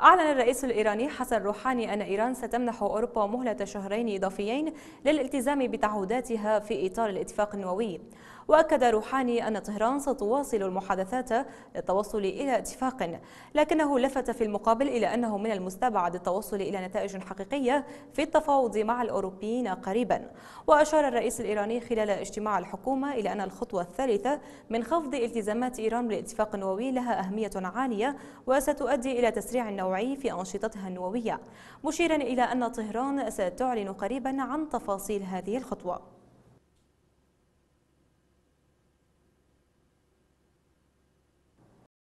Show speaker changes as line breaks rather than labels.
أعلن الرئيس الإيراني حسن روحاني أن إيران ستمنح أوروبا مهلة شهرين إضافيين للالتزام بتعهداتها في إطار الاتفاق النووي وأكد روحاني أن طهران ستواصل المحادثات للتوصل إلى اتفاق لكنه لفت في المقابل إلى أنه من المستبعد التوصل إلى نتائج حقيقية في التفاوض مع الأوروبيين قريبا وأشار الرئيس الإيراني خلال اجتماع الحكومة إلى أن الخطوة الثالثة من خفض التزامات إيران بالاتفاق النووي لها أهمية عالية وستؤدي إلى تسريع نوعي في أنشطتها النووية مشيرا إلى أن طهران ستعلن قريبا عن تفاصيل هذه الخطوة